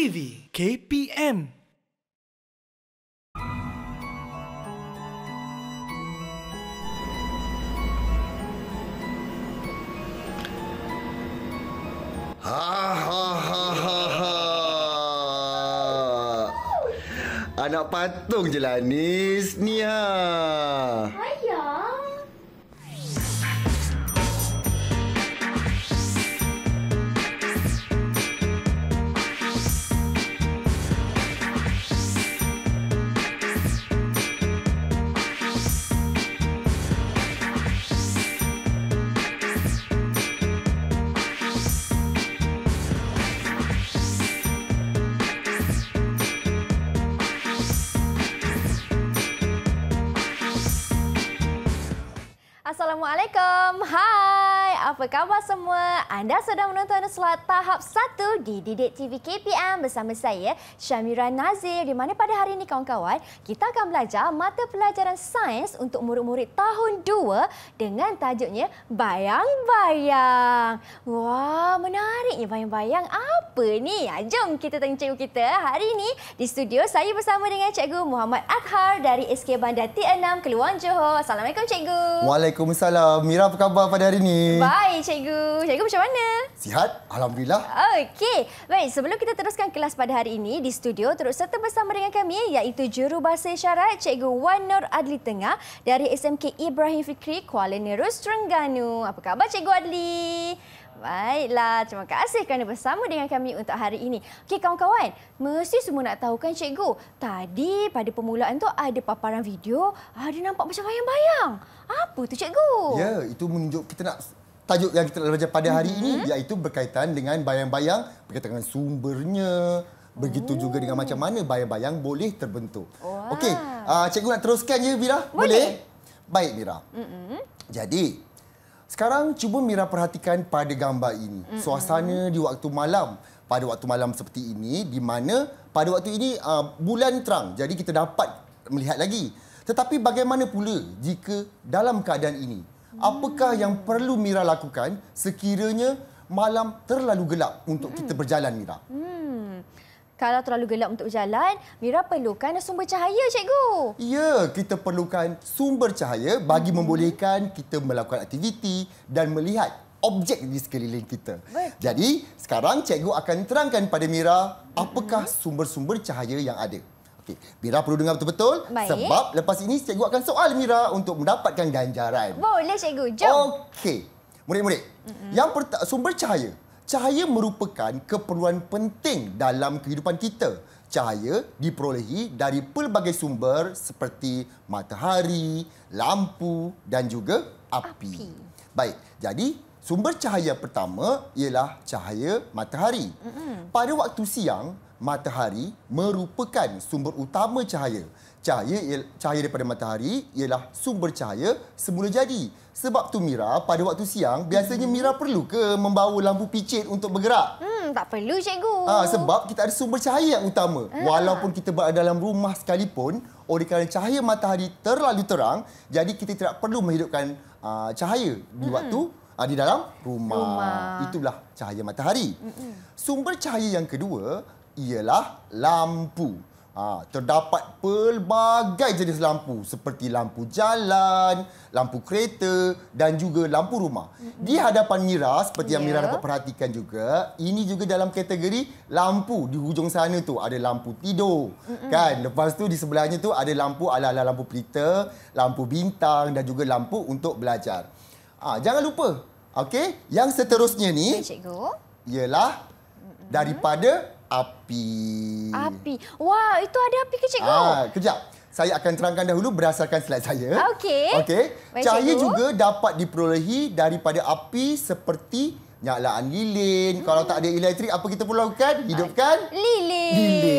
TV KPM Ha ha ha ha ha Anak patung je lah Nis Ni ha Hai apa khabar semua? Anda sedang menonton Selat tahap 1 di Didik TV KPM bersama saya, Syamira Nazir. Di mana pada hari ini, kawan-kawan, kita akan belajar mata pelajaran sains untuk murid-murid tahun 2 dengan tajuknya Bayang-Bayang. Wah, menariknya Bayang-Bayang. Apa ni? Ya, jom kita tanya cikgu kita. Hari ini di studio saya bersama dengan cikgu Muhammad Athar dari SK Bandar T6 Keluang Johor. Assalamualaikum cikgu. Waalaikumsalam. Mira apa khabar pada hari ini? Bye cikgu. Cikgu macam mana? Sihat, alhamdulillah. Okey. Baik, sebelum kita teruskan kelas pada hari ini di studio, terus serta bersama dengan kami iaitu jurubahasa isyarat cikgu Wan Nur Adli Tengah dari SMK Ibrahim Fikri, Kuala Nerus, Terengganu. Apa khabar cikgu Adli? Baiklah, terima kasih kerana bersama dengan kami untuk hari ini. Okey, kawan-kawan, mesti semua nak tahu kan cikgu, tadi pada permulaan tu ada paparan video, ada nampak macam bayang-bayang. Apa tu cikgu? Ya, itu menunjuk kita nak tajuk yang kita nak belajar pada hari mm-hmm. ini iaitu berkaitan dengan bayang-bayang berkaitan dengan sumbernya begitu Ooh. juga dengan oh. macam mana bayang-bayang boleh terbentuk. Okey, uh, cikgu nak teruskan je ya, Mira? Boleh. boleh? Baik Mira. Mm-hmm. Jadi, sekarang cuba Mira perhatikan pada gambar ini. Mm-hmm. Suasana di waktu malam. Pada waktu malam seperti ini di mana pada waktu ini uh, bulan terang. Jadi kita dapat melihat lagi. Tetapi bagaimana pula jika dalam keadaan ini Apakah yang perlu Mira lakukan sekiranya malam terlalu gelap untuk kita berjalan, Mira? Hmm. Kalau terlalu gelap untuk berjalan, Mira perlukan sumber cahaya, cikgu. Ya, kita perlukan sumber cahaya bagi hmm. membolehkan kita melakukan aktiviti dan melihat objek di sekeliling kita. Jadi, sekarang cikgu akan terangkan pada Mira apakah sumber-sumber cahaya yang ada. Okey, Mira perlu dengar betul-betul sebab lepas ini cikgu akan soal Mira untuk mendapatkan ganjaran. Boleh cikgu. Jom. Okey. Murid-murid, mm -hmm. yang sumber cahaya. Cahaya merupakan keperluan penting dalam kehidupan kita. Cahaya diperolehi dari pelbagai sumber seperti matahari, lampu dan juga api. api. Baik, jadi sumber cahaya pertama ialah cahaya matahari. Mm -hmm. Pada waktu siang, matahari merupakan sumber utama cahaya. Cahaya cahaya daripada matahari ialah sumber cahaya semula jadi. Sebab tu Mira pada waktu siang biasanya hmm. Mira perlu ke membawa lampu picit untuk bergerak? Hmm, tak perlu cikgu. Ha, sebab kita ada sumber cahaya yang utama. Ha. Walaupun kita berada dalam rumah sekalipun, oleh kerana cahaya matahari terlalu terang, jadi kita tidak perlu menghidupkan uh, cahaya di hmm. waktu uh, di dalam rumah. rumah. Itulah cahaya matahari. Hmm. Sumber cahaya yang kedua ialah lampu. Ha, terdapat pelbagai jenis lampu seperti lampu jalan, lampu kereta dan juga lampu rumah. Di hadapan Mira seperti yang Mira ya. dapat perhatikan juga, ini juga dalam kategori lampu. Di hujung sana tu ada lampu tidur. Mm-mm. Kan? Lepas tu di sebelahnya tu ada lampu ala-ala lampu pelita, lampu bintang dan juga lampu untuk belajar. Ha, jangan lupa. Okey, yang seterusnya ni okay, cikgu. ialah daripada Mm-mm api. Api. Wah, itu ada api ke cikgu? Ah, oh. kejap. Saya akan terangkan dahulu berdasarkan slide saya. Okey. Okey. Cahaya juga dapat diperolehi daripada api seperti nyalaan lilin. Hmm. Kalau tak ada elektrik, apa kita perlu lakukan? Hidupkan lilin. Lilin.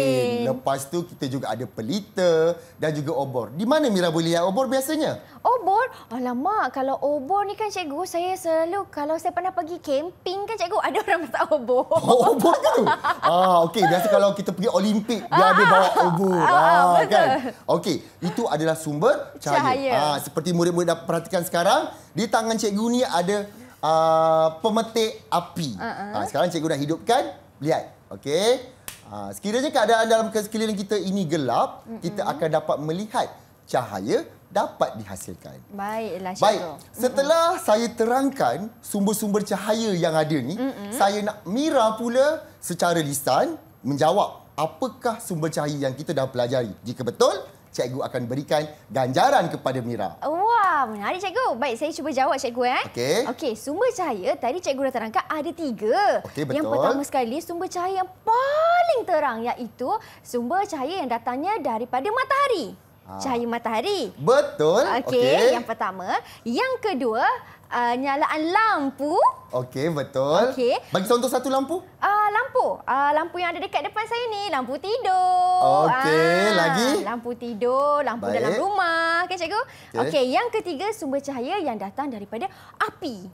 Lepas tu kita juga ada pelita dan juga obor. Di mana Mira boleh lihat obor biasanya? Obor? Alamak, kalau obor ni kan cikgu, saya selalu kalau saya pernah pergi camping kan cikgu, ada orang minta obor. Oh, obor ke tu? ah, okey. Biasa kalau kita pergi Olimpik, dia ada bawa ah, obor. Ah, ah kan? Okey, itu adalah sumber cahaya. cahaya. Ah, seperti murid-murid dah perhatikan sekarang, di tangan cikgu ni ada uh, pemetik api. Uh -uh. Ah, sekarang cikgu dah hidupkan, lihat. Okey. Ha, sekiranya keadaan dalam sekeliling kita ini gelap, mm -mm. kita akan dapat melihat cahaya dapat dihasilkan. Baiklah, Syarul. Baik. Setelah mm -mm. saya terangkan sumber-sumber cahaya yang ada ni, mm -mm. saya nak Mira pula secara lisan menjawab apakah sumber cahaya yang kita dah pelajari. Jika betul, cikgu akan berikan ganjaran kepada Mira. Wah menarik cikgu. Baik, saya cuba jawab cikgu eh. Okey. Okey, sumber cahaya tadi cikgu dah terangkan ada tiga. Okey, betul. Yang pertama sekali sumber cahaya yang paling terang iaitu sumber cahaya yang datangnya daripada matahari. Ah. cahaya matahari. Betul. Okey, okay. yang pertama. Yang kedua, uh, nyalaan lampu. Okey, betul. Okay. Bagi contoh satu lampu. Uh, lampu. Uh, lampu yang ada dekat depan saya ni. Lampu tidur. Okey, ah. lagi? Lampu tidur, lampu Baik. dalam rumah. Okey, cikgu. Okey, okay, yang ketiga, sumber cahaya yang datang daripada api.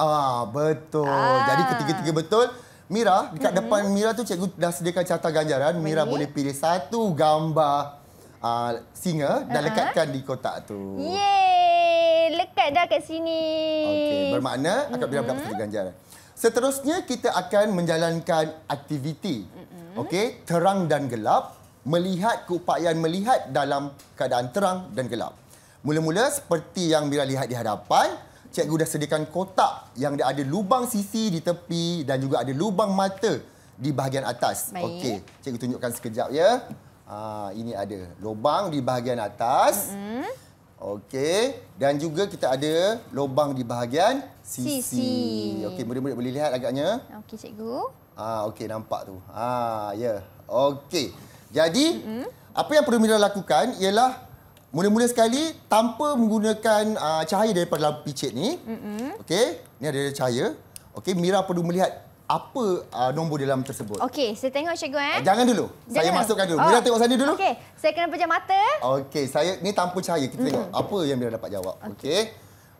Ah Betul. Ah. Jadi ketiga-tiga betul. Mira, dekat mm -hmm. depan Mira tu cikgu dah sediakan carta ganjaran. Mira Mereka? boleh pilih satu gambar uh, singa uh -huh. dan lekatkan di kotak tu. Yeay! Lekat dah kat sini. Okey, bermakna akan mm -hmm. bilang berapa satu ganjaran. Seterusnya, kita akan menjalankan aktiviti. Mm -hmm. Okey, terang dan gelap. Melihat keupayaan melihat dalam keadaan terang dan gelap. Mula-mula seperti yang Mira lihat di hadapan, cikgu dah sediakan kotak yang ada lubang sisi di tepi dan juga ada lubang mata di bahagian atas. Okey, cikgu tunjukkan sekejap ya. Ha, ini ada lubang di bahagian atas. Mm -hmm. Okey. Dan juga kita ada lubang di bahagian sisi. sisi. Okey, murid-murid boleh lihat agaknya. Okey, cikgu. Ha, Okey, nampak tu. Ha, ya. Yeah. Okey. Jadi, mm -hmm. apa yang perlu Mira lakukan ialah mula-mula sekali tanpa menggunakan uh, cahaya daripada lampu picit ni. Mm -hmm. Okey, ni ada cahaya. Okey, Mira perlu melihat apa uh, nombor di dalam tersebut. Okey, saya tengok cikgu eh. Oh, jangan dulu. Jangan. Saya masukkan dulu. Mira oh. tengok sana dulu. Okey, saya kena pejam mata. Okey, saya ni tanpa cahaya. Kita tengok mm. apa yang Mira dapat jawab. Okey. Okey,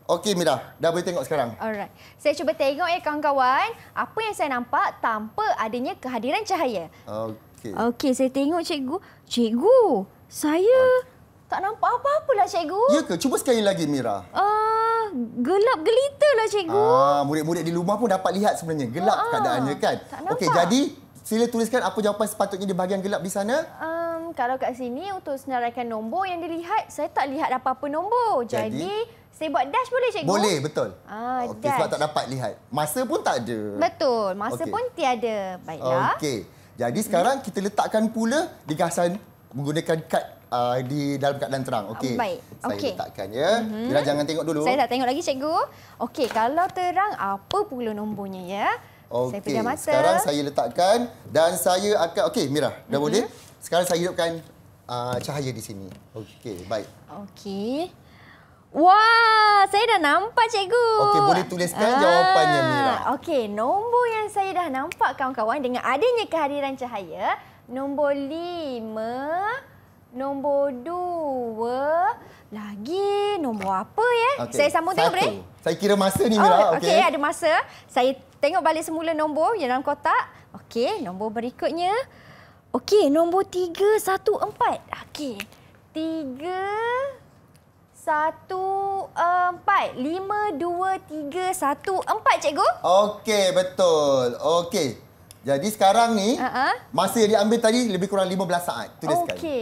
okay, Mira. Dah boleh tengok sekarang. Alright. Saya cuba tengok ya kawan-kawan, apa yang saya nampak tanpa adanya kehadiran cahaya. Okey. Okey, saya tengok cikgu. Cikgu, saya tak nampak apa-apalah cikgu. Ya ke? Cuba sekali lagi Mira. Uh, gelap gelita lah cikgu. Ah, murid-murid di rumah pun dapat lihat sebenarnya gelap uh, keadaannya kan. Okey, jadi sila tuliskan apa jawapan sepatutnya di bahagian gelap di sana. Um, kalau kat sini untuk senaraikan nombor yang dilihat, saya tak lihat apa-apa nombor. Jadi, jadi saya buat dash boleh cikgu? Boleh, betul. Ah, okay, sebab tak dapat lihat. Masa pun tak ada. Betul, masa okay. pun tiada. Baiklah. Okey. Jadi sekarang kita letakkan pula di gasan menggunakan kad uh, di dalam keadaan terang. Okey. Oh, saya okay. letakkan ya. Kira mm -hmm. jangan tengok dulu. Saya tak tengok lagi cikgu. Okey, kalau terang apa pula nombornya ya? Okey. Sekarang saya letakkan dan saya akan okey Mira, dah mm -hmm. boleh? Sekarang saya hidupkan uh, cahaya di sini. Okey, baik. Okey. Wah, saya dah nampak cikgu. Okey, boleh tuliskan ah. jawapannya Mira. Okey, nombor yang saya dah nampak kawan-kawan dengan adanya kehadiran cahaya, nombor lima... Nombor dua. Lagi nombor apa ya? Okay. Saya sambung tengok boleh? Saya kira masa ni Mira. Oh, Okey, okay, ada masa. Saya tengok balik semula nombor yang dalam kotak. Okey, nombor berikutnya. Okey, nombor tiga, satu, empat. Okey. Tiga, satu, empat. Lima, dua, tiga, satu, empat, cikgu. Okey, betul. Okey, jadi sekarang ni, uh-huh. masa yang diambil tadi lebih kurang 15 saat. Itu dia okay. sekali.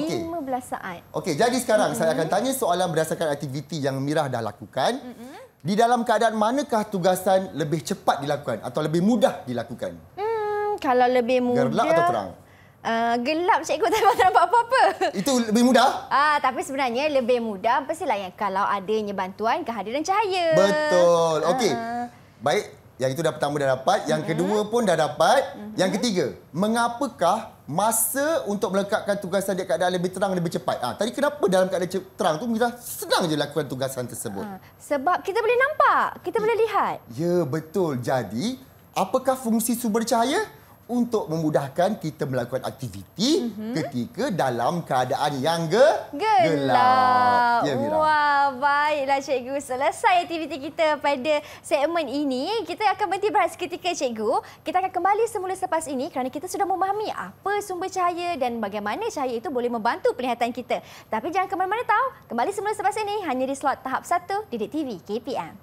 Okey, 15 saat. Okey, jadi sekarang uh-huh. saya akan mm-hmm. tanya soalan berdasarkan aktiviti yang Mirah dah lakukan. Uh-huh. Di dalam keadaan manakah tugasan lebih cepat dilakukan atau lebih mudah dilakukan? Hmm, kalau lebih mudah... Gelap atau terang? Uh, gelap cikgu tak dapat nampak apa-apa. Itu lebih mudah? Ah, uh, tapi sebenarnya lebih mudah pastilah yang kalau adanya bantuan kehadiran cahaya. Betul. Okey. Uh-huh. Baik, yang itu dah pertama dah dapat, yang mm -hmm. kedua pun dah dapat, mm -hmm. yang ketiga, mengapakah masa untuk melekatkan tugasan di keadaan lebih terang lebih cepat? ha, tadi kenapa dalam keadaan terang tu kita senang je lakukan tugasan tersebut? Ha, sebab kita boleh nampak, kita ya. boleh lihat. Ya, betul. Jadi, apakah fungsi sumber cahaya? untuk memudahkan kita melakukan aktiviti mm-hmm. ketika dalam keadaan yang ge- gelap. gelap. Ya, Mira. Wah, baiklah cikgu. Selesai aktiviti kita pada segmen ini. Kita akan berhenti berhati ketika cikgu. Kita akan kembali semula selepas ini kerana kita sudah memahami apa sumber cahaya dan bagaimana cahaya itu boleh membantu penglihatan kita. Tapi jangan ke mana-mana tahu. Kembali semula selepas ini hanya di slot tahap 1 Didik TV KPM.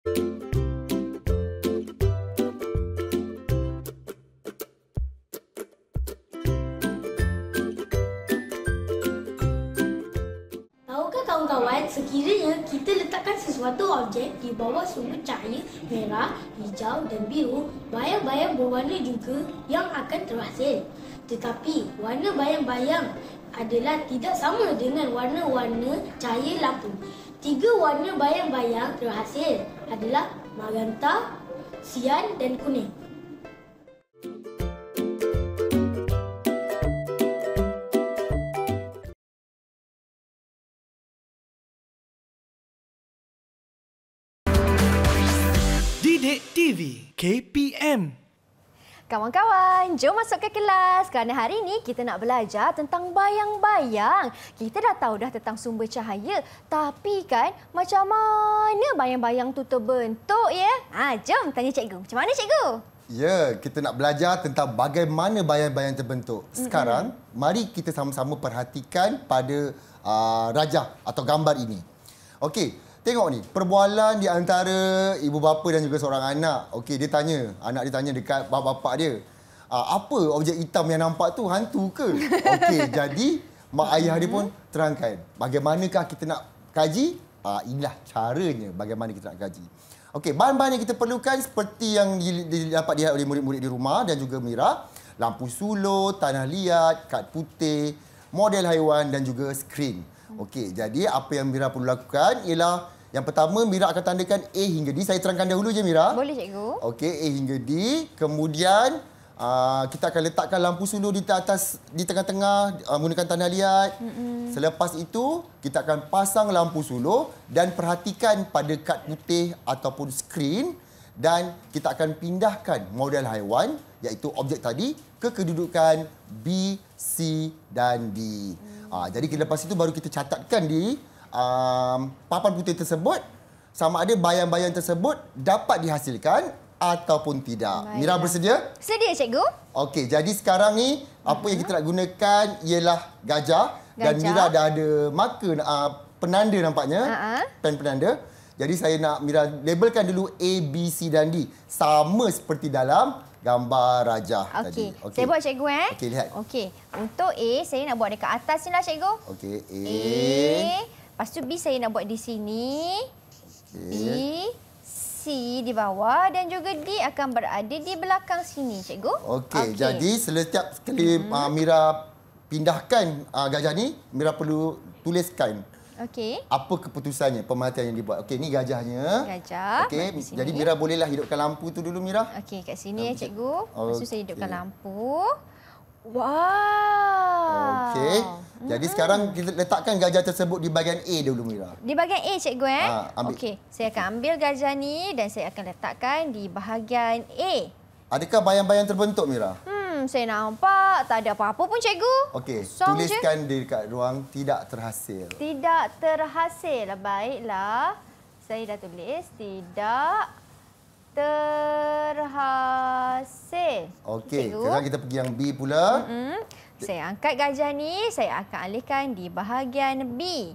Thank you. sekiranya kita letakkan sesuatu objek di bawah sumber cahaya merah, hijau dan biru, bayang-bayang berwarna juga yang akan terhasil. Tetapi warna bayang-bayang adalah tidak sama dengan warna-warna cahaya lampu. Tiga warna bayang-bayang terhasil adalah magenta, sian dan kuning. di KPM. Kawan-kawan, jom masuk ke kelas kerana hari ini kita nak belajar tentang bayang-bayang. Kita dah tahu dah tentang sumber cahaya, tapi kan macam mana bayang-bayang tu terbentuk ya? Ha, jom tanya cikgu. Macam mana cikgu? Ya, kita nak belajar tentang bagaimana bayang-bayang terbentuk. Sekarang, mm-hmm. mari kita sama-sama perhatikan pada uh, rajah atau gambar ini. Okey, Tengok ni, perbualan di antara ibu bapa dan juga seorang anak. Okey, dia tanya, anak dia tanya dekat bapak-bapak dia. Ah, apa objek hitam yang nampak tu hantu ke? Okey, jadi mak ayah dia pun mm-hmm. terangkan. Bagaimanakah kita nak kaji? Ah, inilah caranya bagaimana kita nak kaji. Okey, bahan-bahan yang kita perlukan seperti yang dapat dilihat oleh murid-murid di rumah dan juga Mira. Lampu sulur, tanah liat, kad putih, model haiwan dan juga skrin. Okey, jadi apa yang Mira perlu lakukan ialah yang pertama Mira akan tandakan A hingga D. Saya terangkan dahulu je Mira. Boleh cikgu. Okey, A hingga D. Kemudian uh, kita akan letakkan lampu sulur di atas di tengah-tengah uh, menggunakan tanda liat. Mm -mm. Selepas itu, kita akan pasang lampu sulur dan perhatikan pada kad putih ataupun skrin dan kita akan pindahkan model haiwan iaitu objek tadi ke kedudukan B, C dan D. Mm. Ah, jadi lepas itu baru kita catatkan di um, papan putih tersebut sama ada bayang-bayang tersebut dapat dihasilkan ataupun tidak. Baiklah. Mira bersedia? Sedia, cikgu. Okey, jadi sekarang ni apa uh -huh. yang kita mhm. nak gunakan ialah gajah, gajah. dan Mira dah ada marker uh, penanda nampaknya. Uh -huh. Pen penanda. Jadi saya nak Mira labelkan dulu A, B, C dan D. Sama seperti dalam gambar raja okay. tadi. Okay. Saya buat cikgu eh. Okey, lihat. Okey. Untuk A saya nak buat dekat atas sinilah cikgu. Okey. A. A. Pastu B saya nak buat di sini. Okay. B. C di bawah dan juga D akan berada di belakang sini cikgu. Okey. Okay. Jadi setiap sekali hmm. uh, Mira pindahkan uh, gajah ni, Mira perlu tuliskan Okey. Apa keputusannya, pemerhatian yang dibuat. Okey, ni gajahnya. Gajah. Okey, jadi Mira bolehlah hidupkan lampu tu dulu Mira. Okey, kat sini ya cikgu. Okay. Lepas tu saya hidupkan lampu. Wow. Okey. Jadi hmm. sekarang kita letakkan gajah tersebut di bahagian A dulu Mira. Di bahagian A cikgu eh. Ha, Okey, saya akan ambil gajah ni dan saya akan letakkan di bahagian A. Adakah bayang-bayang terbentuk Mira? Hmm, saya nampak tak, tak ada apa-apa pun cikgu. Okey, tuliskan je. di dekat ruang tidak terhasil. Tidak terhasil. Baiklah. Saya dah tulis tidak terhasil. Okey, sekarang kita pergi yang B pula. Mm -hmm. Saya angkat gajah ni, saya akan alihkan di bahagian B.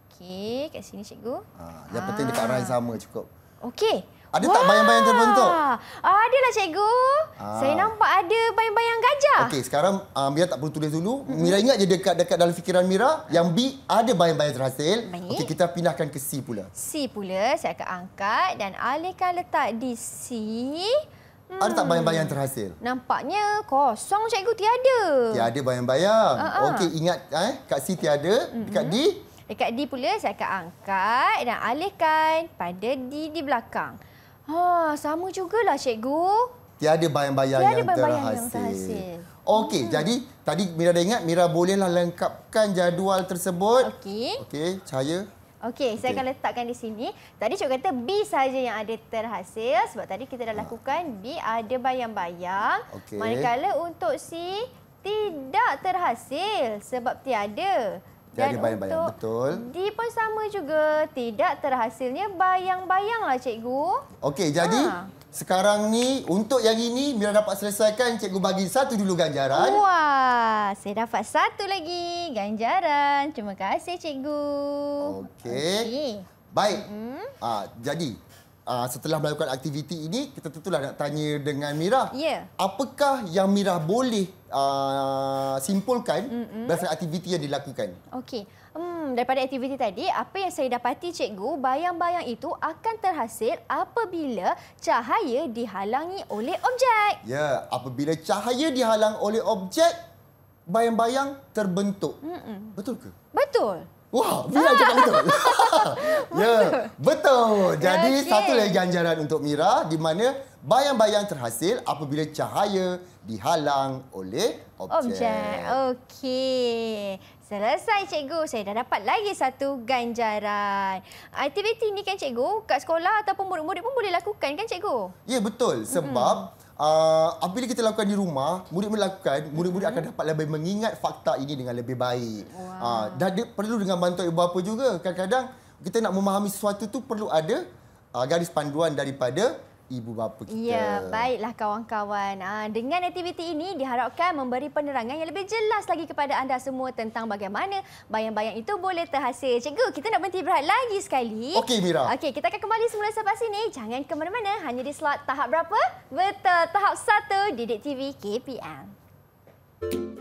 Okey, kat sini cikgu. Ah, yang penting dekat arah yang sama cukup. Okey. Ada Wah. tak bayang-bayang terbentuk? Ah, adalah cikgu. Aa. Ah. Saya nampak ada bayang-bayang gajah. Okey, sekarang uh, Mira tak perlu tulis dulu. Mm-hmm. Mira ingat je dekat-dekat dalam fikiran Mira yang B ada bayang-bayang terhasil. Okey, kita pindahkan ke C pula. C pula saya akan angkat dan alihkan letak di C. Hmm. Ada tak hmm. bayang-bayang terhasil? Nampaknya kosong cikgu tiada. Tiada bayang-bayang. Uh-huh. Okey, ingat eh kat C tiada, mm-hmm. dekat D Dekat D pula saya akan angkat dan alihkan pada D di belakang. Ha, sama jugalah cikgu. Tiada bayang-bayang yang, bayang yang terhasil. Okey, hmm. jadi tadi Mira dah ingat Mira bolehlah lengkapkan jadual tersebut. Okey. Okey, cahaya. Okey, okay. saya akan letakkan di sini. Tadi cikgu kata B saja yang ada terhasil sebab tadi kita dah ah. lakukan B ada bayang-bayang. Okay. Manakala untuk C tidak terhasil sebab tiada. Dan ada bayang -bayang. untuk Betul. di pun sama juga tidak terhasilnya bayang-bayang lah cikgu. Okey, jadi ha. sekarang ni untuk yang ini Mira dapat selesaikan cikgu bagi satu dulu ganjaran. Wah, saya dapat satu lagi ganjaran. Terima kasih cikgu. Okey. Okay. Baik. Mm -hmm. ha, jadi uh, setelah melakukan aktiviti ini kita tentulah nak tanya dengan Mira. Yeah. Apakah yang Mira boleh uh, simpulkan Mm-mm. berdasarkan aktiviti yang dilakukan? Okey. Hmm, daripada aktiviti tadi, apa yang saya dapati cikgu, bayang-bayang itu akan terhasil apabila cahaya dihalangi oleh objek. Ya, yeah. apabila cahaya dihalang oleh objek, bayang-bayang terbentuk. Mm-mm. Betul ke? Betul. Wah, Mira cakap ya, betul. betul. ya, betul. Jadi okay. satu lagi ganjaran untuk Mira di mana bayang-bayang terhasil apabila cahaya dihalang oleh objek. Objek. Okey. Selesai cikgu. Saya dah dapat lagi satu ganjaran. Aktiviti ini kan cikgu, kat sekolah ataupun murid-murid pun boleh lakukan kan cikgu? Ya, betul. Sebab hmm uh, apabila kita lakukan di rumah, murid melakukan, murid-murid akan mhm. dapat lebih mengingat fakta ini dengan lebih baik. Wow. Uh, ah, dan perlu dengan bantuan ibu bapa juga. Kadang-kadang kita nak memahami sesuatu tu perlu ada uh, garis panduan daripada ibu bapa kita. Ya, baiklah kawan-kawan. Ah, dengan aktiviti ini diharapkan memberi penerangan yang lebih jelas lagi kepada anda semua tentang bagaimana bayang-bayang itu boleh terhasil. Cikgu, kita nak berhenti berat lagi sekali. Okey, Mira. Okey, kita akan kembali semula selepas ini. Jangan ke mana-mana. Hanya di slot tahap berapa? Betul, tahap 1 Didik TV KPM. Thank you.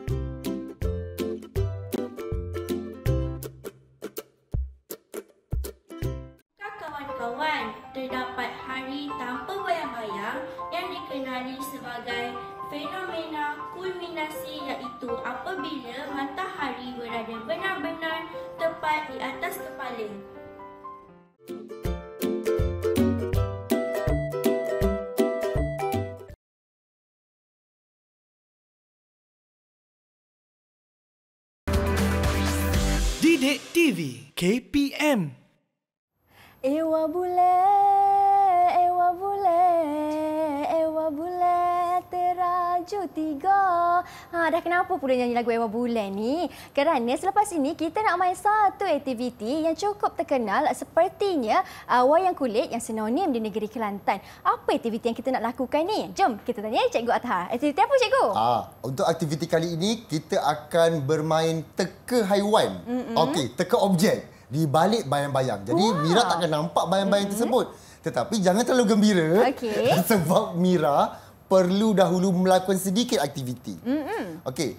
dikenali sebagai fenomena kulminasi iaitu apabila matahari berada benar-benar tepat di atas kepala. Didik TV KPM Ewa bulan Laju Tiga. Ha, dah kenapa pula nyanyi lagu Ewa Bulan ni? Kerana selepas ini kita nak main satu aktiviti yang cukup terkenal sepertinya uh, wayang kulit yang sinonim di negeri Kelantan. Apa aktiviti yang kita nak lakukan ni? Jom kita tanya Cikgu Athar. Aktiviti apa Cikgu? Ha, untuk aktiviti kali ini kita akan bermain teka haiwan. Mm-hmm. Okey, teka objek di balik bayang-bayang. Jadi Wah. Mira tak akan nampak bayang-bayang mm-hmm. tersebut. Tetapi jangan terlalu gembira okay. sebab Mira perlu dahulu melakukan sedikit aktiviti. Mm-hmm. Okey.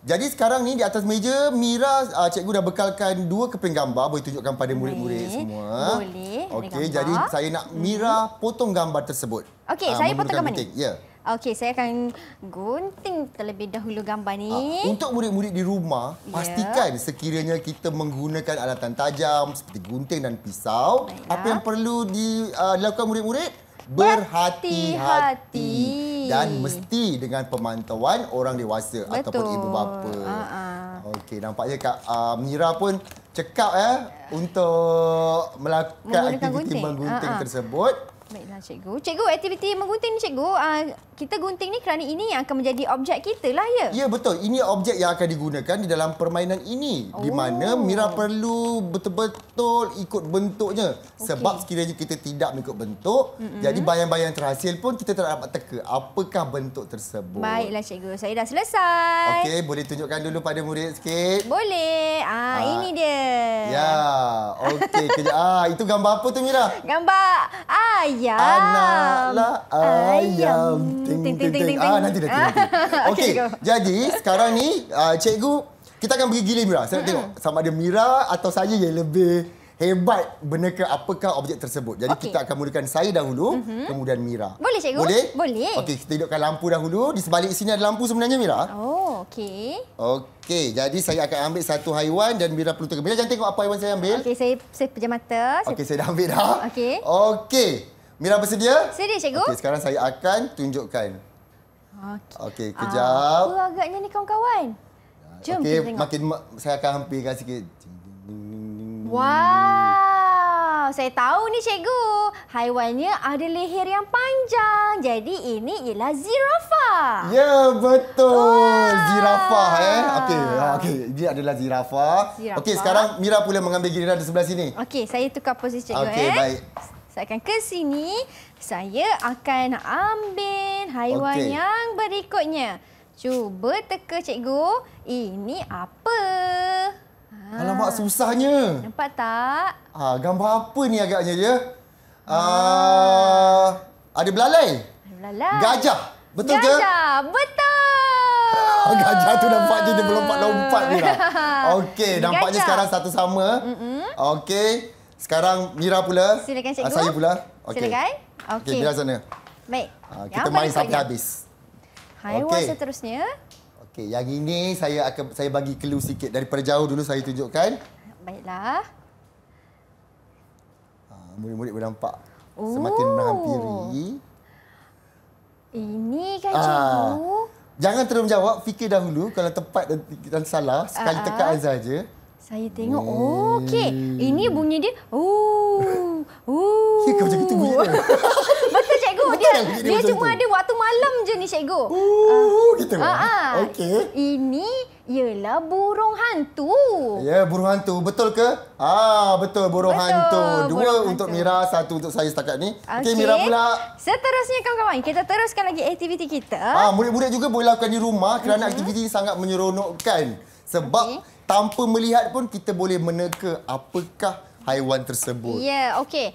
Jadi sekarang ni di atas meja Mira uh, cikgu dah bekalkan dua keping gambar boleh tunjukkan pada murid-murid semua. Boleh. Okey, jadi saya nak mm-hmm. Mira mm-hmm. potong gambar tersebut. Okey, uh, saya potong gambar ni. Ya. Okey, saya akan gunting terlebih dahulu gambar ni. Uh, untuk murid-murid di rumah, yeah. pastikan sekiranya kita menggunakan alatan tajam seperti gunting dan pisau, Baiklah. apa yang perlu di, uh, dilakukan murid-murid? Berhati-hati dan mesti dengan pemantauan orang dewasa Betul. ataupun ibu bapa. Uh-uh. Okey, nampaknya Kak uh, Mira pun cekap eh untuk melakukan aktiviti menggunting uh-uh. tersebut. Baiklah cikgu. Cikgu aktiviti menggunting ni cikgu, uh, kita gunting ni kerana ini yang akan menjadi objek kita lah ya. Ya betul. Ini objek yang akan digunakan di dalam permainan ini oh. di mana Mira perlu betul-betul ikut bentuknya. Okay. Sebab sekiranya kita tidak mengikut bentuk, mm -hmm. jadi bayang-bayang terhasil pun kita tak dapat teka apakah bentuk tersebut. Baiklah cikgu. Saya dah selesai. Okey, boleh tunjukkan dulu pada murid sikit? Boleh. Ah, ha. ini dia. Ya. Okey, kejap. ah, itu gambar apa tu Mira? Gambar a ayam. Anaklah ayam. Ting, ting, ting, ting, ting. Ah, nanti, nanti, nanti. Okey, jadi sekarang ni uh, cikgu, kita akan pergi gili Mira. Saya nak tengok sama ada Mira atau saya yang lebih hebat benda ke apakah objek tersebut. Jadi okay. kita akan mulakan saya dahulu, mm -hmm. kemudian Mira. Boleh cikgu? Boleh? Boleh. Okey, kita hidupkan lampu dahulu. Di sebalik sini ada lampu sebenarnya Mira. Oh, okey. Okey, jadi saya akan ambil satu haiwan dan Mira perlu tengok. Mira jangan tengok apa haiwan saya ambil. Okey, saya saya pejam mata. Okey, saya dah ambil dah. Okey. Okey. Mira bersedia? Sedia, cikgu. Okey, sekarang saya akan tunjukkan. Okey. Okey, kejap. Uh, ah, apa agaknya ni kawan-kawan? Ya, Jom okay, kita tengok. Makin ma saya akan hampirkan sikit. Wow, saya tahu ni cikgu. Haiwannya ada leher yang panjang. Jadi ini ialah zirafa. Ya, yeah, betul. Wow. Zirafah eh. Okey, okey. Ini adalah zirafa. zirafah. Okey, sekarang Mira pula mengambil giliran di sebelah sini. Okey, saya tukar posisi cikgu okay, eh. Okey, baik. Saya akan ke sini. Saya akan ambil haiwan okay. yang berikutnya. Cuba teka, cikgu. Ini apa? Ha. Alamak, susahnya. Nampak tak? Ha, gambar apa ni agaknya dia? Ya? Ha. Uh, ada belalai? Ada belalai. Gajah? Betul Gajah. ke? Gajah. Betul. Ha, gajah tu nampak je dia berlompat-lompat ni lah. Okey, nampaknya sekarang satu sama. Mm -mm. Okey. Sekarang Mira pula. Silakan cikgu. Ah, saya pula. Okay. Silakan. Okey. Okay, Mira sana. Baik. Uh, kita yang main sampai habis. Haiwan okay. seterusnya. Okey, yang ini saya akan saya bagi clue sikit dari jauh dulu saya tunjukkan. Baiklah. Ah, murid-murid boleh nampak Ooh. semakin menghampiri. Ini kan cikgu? Aa, jangan terus menjawab. Fikir dahulu. Kalau tepat dan salah, sekali tekaan saja. Saya tengok, oh, hmm. okey. Ini bunyi dia. Ooh. Ooh. Cikgu macam itu bunyi dia. Betul cikgu. Betul dia dia, dia cuma itu. ada waktu malam je ni cikgu. Ooh, uh, gitu. Uh, uh, okey. Ini ialah burung hantu. Ya, yeah, burung hantu. Betul ke? Ah, betul burung betul, hantu. Dua burung untuk hantu. Mira, satu untuk saya setakat ni. Okey, okay, Mira pula. Seterusnya kawan-kawan, kita teruskan lagi aktiviti kita. Ah, murid-murid juga boleh lakukan di rumah kerana uh-huh. aktiviti ini sangat menyeronokkan. Sebab okay. tanpa melihat pun kita boleh meneka apakah haiwan tersebut. Ya, yeah, okey.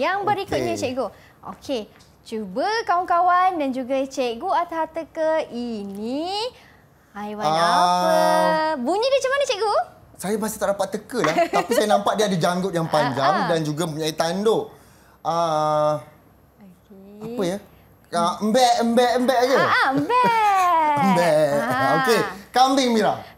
Yang berikutnya okay. cikgu. Okey, cuba kawan-kawan dan juga cikgu at-hata ke ini haiwan uh... apa? Bunyi dia macam mana cikgu? Saya masih tak dapat teka lah. Tapi saya nampak dia ada janggut yang panjang uh, uh. dan juga punya tanduk. Uh, okay. Apa ya? Uh, embek, embek, embek ke? Uh, embek. embek. Okey. Kambing, Mira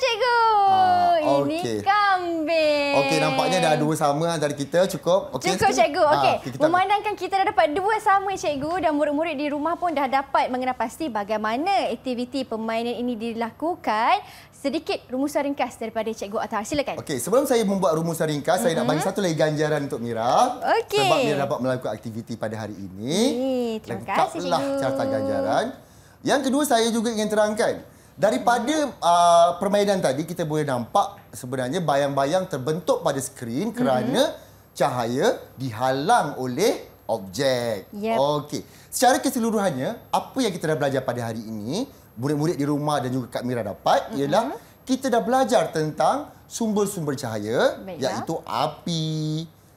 cikgu. Ah, okay. Ini kambing. Okey, nampaknya dah dua sama antara kita. Cukup. Okay, cukup, cikgu. Ah, okey. Ah, Memandangkan kita dah dapat dua sama, cikgu. Dan murid-murid di rumah pun dah dapat mengenal pasti bagaimana aktiviti permainan ini dilakukan. Sedikit rumusan ringkas daripada Cikgu Atar. Silakan. Okey, sebelum saya membuat rumusan ringkas, mm -hmm. saya nak mhm. bagi satu lagi ganjaran untuk Mira. Okey. Sebab Mira dapat melakukan aktiviti pada hari ini. Eh, terima kasih, Cikgu. Lengkaplah carta ganjaran. Yang kedua, saya juga ingin terangkan. Daripada uh, permainan tadi kita boleh nampak sebenarnya bayang-bayang terbentuk pada skrin mhm. kerana hmm cahaya dihalang oleh objek. Yep. Okey. Secara keseluruhannya, apa yang kita dah belajar pada hari ini, murid-murid di rumah dan juga Kak Mira dapat hmm ialah kita dah belajar tentang sumber-sumber cahaya Baiklah. iaitu api,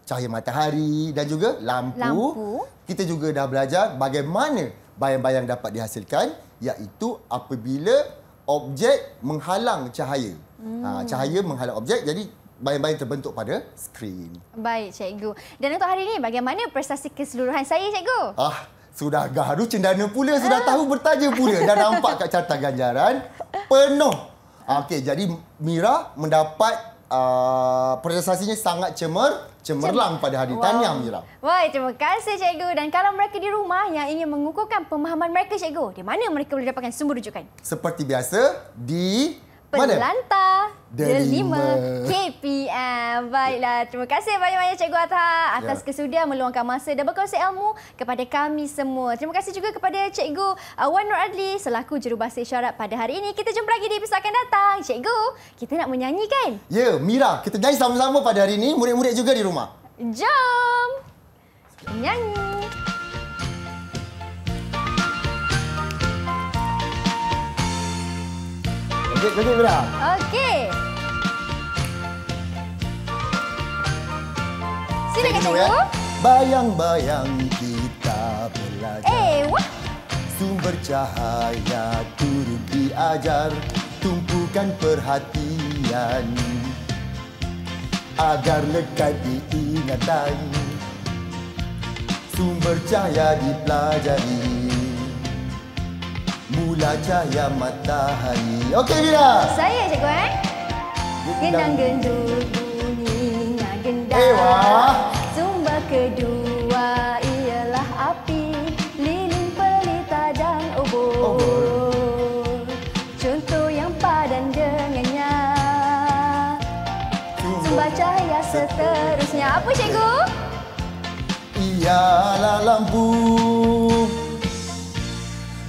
cahaya matahari dan juga lampu. lampu. Kita juga dah belajar bagaimana bayang-bayang dapat dihasilkan iaitu apabila objek menghalang cahaya. Hmm. Ha, cahaya menghalang objek, jadi bayang-bayang terbentuk pada skrin. Baik, Cikgu. Dan untuk hari ini, bagaimana prestasi keseluruhan saya, Cikgu? Ah, sudah gaduh cendana pula, sudah ah. tahu bertanya pula. dan nampak kat carta ganjaran, penuh. Okey, jadi Mira mendapat Ah, prestasinya sangat cemer cemerlang pada hari wow. tanya Mira. Wah, terima kasih cikgu dan kalau mereka di rumah yang ingin mengukuhkan pemahaman mereka cikgu, di mana mereka boleh dapatkan sumber rujukan? Seperti biasa di Pelanta Delima KPM. Baiklah, ya. terima kasih banyak-banyak Cikgu Atha atas ya. kesudian meluangkan masa dan berkongsi ilmu kepada kami semua. Terima kasih juga kepada Cikgu uh, Wan Nur Adli selaku jurubahasa isyarat pada hari ini. Kita jumpa lagi di episod akan datang. Cikgu, kita nak menyanyi kan? Ya, Mira. Kita nyanyi sama-sama pada hari ini. Murid-murid juga di rumah. Jom! Nyanyi! Cik Cukup dah. Okey. Sini kita tengok. Bayang-bayang kita belajar. Eh, what? Sumber cahaya turut diajar. Tumpukan perhatian. Agar lekat diingatan. Sumber cahaya dipelajari. Mula cahaya matahari Okey Mira Saya cikgu eh Gendang gendut bunyinya gendang Ewa. Sumba kedua ialah api Lilin pelita dan obor oh, Contoh yang padan dengannya Sumba cahaya seterusnya Apa cikgu? Ialah lampu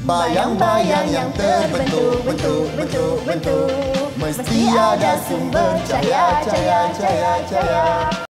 Bayang-bayang yang terbentuk-bentuk-bentuk-bentuk Mesti ada sumber cahaya-cahaya-cahaya